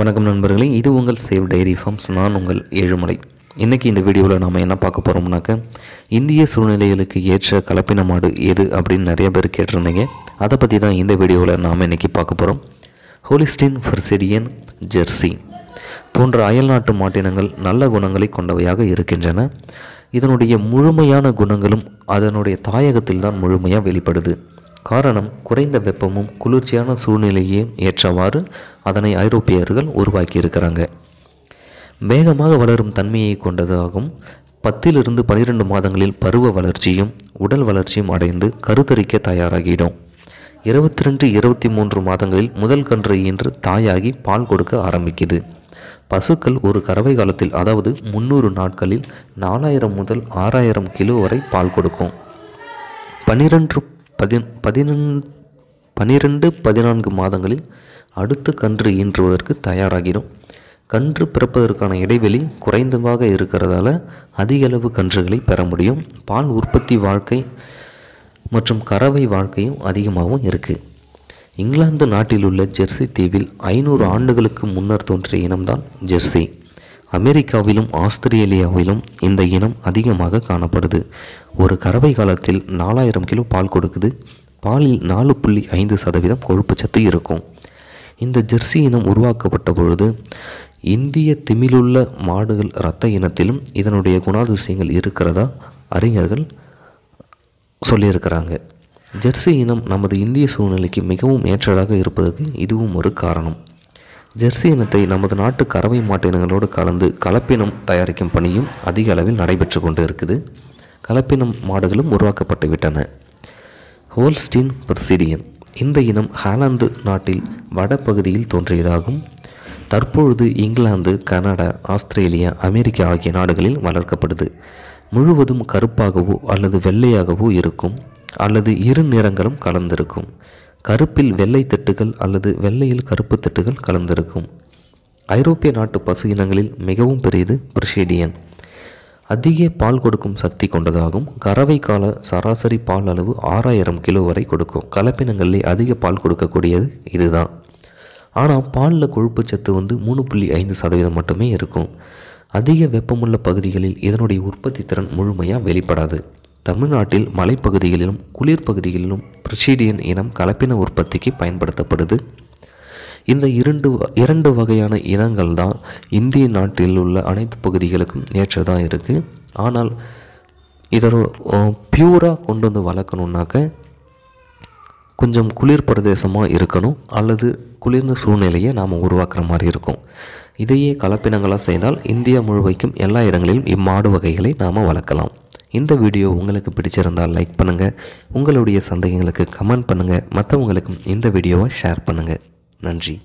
வணக்கம் நண்பர்களே இது உங்கள் சேவ் டைரி ஃபார்ம்ஸ் நான் உங்கள் ஏழுமலை இன்றைக்கி இந்த வீடியோவில் நாம் என்ன பார்க்க போகிறோம்னாக்க இந்திய சூழ்நிலைகளுக்கு ஏற்ற கலப்பின மாடு எது அப்படின்னு நிறைய பேர் கேட்டிருந்தீங்க அதை பற்றி தான் இந்த வீடியோவில் நாம் இன்றைக்கி பார்க்க போகிறோம் ஹோலிஸ்டின் ஃபர்செரியன் ஜெர்சி போன்ற அயல்நாட்டு மாட்டினங்கள் நல்ல குணங்களை கொண்டவையாக இருக்கின்றன இதனுடைய முழுமையான குணங்களும் அதனுடைய தாயகத்தில் தான் முழுமையாக வெளிப்படுது காரணம் குறைந்த வெப்பமும் குளிர்ச்சியான சூழ்நிலையையும் ஏற்றவாறு அதனை ஐரோப்பியர்கள் உருவாக்கியிருக்கிறாங்க வேகமாக வளரும் தன்மையை கொண்டதாகும் பத்திலிருந்து பனிரெண்டு மாதங்களில் பருவ வளர்ச்சியும் உடல் வளர்ச்சியும் அடைந்து கருத்தரிக்க தயாராகிடும் இருபத்தி ரெண்டு இருபத்தி மூன்று மாதங்களில் முதல் கன்று இன்று தாயாகி பால் கொடுக்க ஆரம்பிக்குது பசுக்கள் ஒரு கறவை காலத்தில் அதாவது முந்நூறு நாட்களில் நாலாயிரம் முதல் ஆறாயிரம் கிலோ வரை பால் கொடுக்கும் பனிரெண்டு பதி பதினெண் பனிரெண்டு பதினான்கு மாதங்களில் அடுத்த கன்று ஈன்றுவதற்கு தயாராகிடும் கன்று பிறப்பதற்கான இடைவெளி குறைந்தமாக இருக்கிறதால அதிக அளவு கன்றுகளை பெற முடியும் பால் உற்பத்தி வாழ்க்கை மற்றும் கறவை வாழ்க்கையும் அதிகமாகவும் இருக்குது இங்கிலாந்து நாட்டில் உள்ள ஜெர்சி தீவில் ஐநூறு ஆண்டுகளுக்கு முன்னர் தோன்றிய இனம்தான் ஜெர்சி அமெரிக்காவிலும் ஆஸ்திரேலியாவிலும் இந்த இனம் அதிகமாக காணப்படுது ஒரு கறவை காலத்தில் நாலாயிரம் கிலோ பால் கொடுக்குது பாலில் நாலு புள்ளி ஐந்து சதவீதம் கொழுப்பு சத்து இருக்கும் இந்த ஜெர்சி இனம் உருவாக்கப்பட்ட பொழுது இந்திய திமிழுள்ள மாடுகள் இரத்த இனத்திலும் இதனுடைய குணாதிசயங்கள் இருக்கிறதா அறிஞர்கள் சொல்லியிருக்கிறாங்க ஜெர்சி இனம் நமது இந்திய சூழ்நிலைக்கு மிகவும் ஏற்றதாக இருப்பதற்கு இதுவும் ஒரு காரணம் ஜெர்சி இனத்தை நமது நாட்டு கறவை மாட்டு இனங்களோடு கலந்து கலப்பினம் தயாரிக்கும் பணியும் அதிக அளவில் நடைபெற்று கொண்டு இருக்குது கலப்பினம் மாடுகளும் உருவாக்கப்பட்டு விட்டன ஹோல்ஸ்டீன் பிரசிடியன் இந்த இனம் ஹாலாந்து நாட்டில் பகுதியில் தோன்றியதாகும் தற்பொழுது இங்கிலாந்து கனடா ஆஸ்திரேலியா அமெரிக்கா ஆகிய நாடுகளில் வளர்க்கப்படுது முழுவதும் கருப்பாகவோ அல்லது வெள்ளையாகவோ இருக்கும் அல்லது இரு நிறங்களும் கலந்திருக்கும் கருப்பில் வெள்ளை திட்டுகள் அல்லது வெள்ளையில் கருப்பு திட்டுகள் கலந்திருக்கும் ஐரோப்பிய நாட்டு பசு இனங்களில் மிகவும் பெரியது பிரஷேடியன் அதிக பால் கொடுக்கும் சக்தி கொண்டதாகும் கறவை கால சராசரி பால் அளவு ஆறாயிரம் கிலோ வரை கொடுக்கும் கலப்பினங்களிலே அதிக பால் கொடுக்கக்கூடியது இதுதான் ஆனால் பாலில் கொழுப்பு சத்து வந்து மூணு புள்ளி ஐந்து சதவீதம் மட்டுமே இருக்கும் அதிக வெப்பமுள்ள பகுதிகளில் இதனுடைய உற்பத்தி திறன் முழுமையாக வெளிப்படாது தமிழ்நாட்டில் மலைப்பகுதிகளிலும் குளிர் பகுதிகளிலும் பிரிசீடியன் இனம் கலப்பின உற்பத்திக்கு பயன்படுத்தப்படுது இந்த இரண்டு இரண்டு வகையான இனங்கள் தான் இந்திய நாட்டில் உள்ள அனைத்து பகுதிகளுக்கும் ஏற்றதாக இருக்குது ஆனால் இதை பியூராக கொண்டு வந்து வளர்க்கணுன்னாக்க கொஞ்சம் குளிர் பிரதேசமாக இருக்கணும் அல்லது குளிர்ந்த சூழ்நிலையை நாம் உருவாக்குற மாதிரி இருக்கும் இதையே கலப்பினங்களாக செய்தால் இந்தியா முழுவைக்கும் எல்லா இடங்களிலும் இம்மாடு வகைகளை நாம் வளர்க்கலாம் இந்த வீடியோ உங்களுக்கு பிடிச்சிருந்தால் லைக் பண்ணுங்கள் உங்களுடைய சந்தேகங்களுக்கு கமெண்ட் பண்ணுங்கள் மற்றவங்களுக்கும் இந்த வீடியோவை ஷேர் பண்ணுங்கள் நன்றி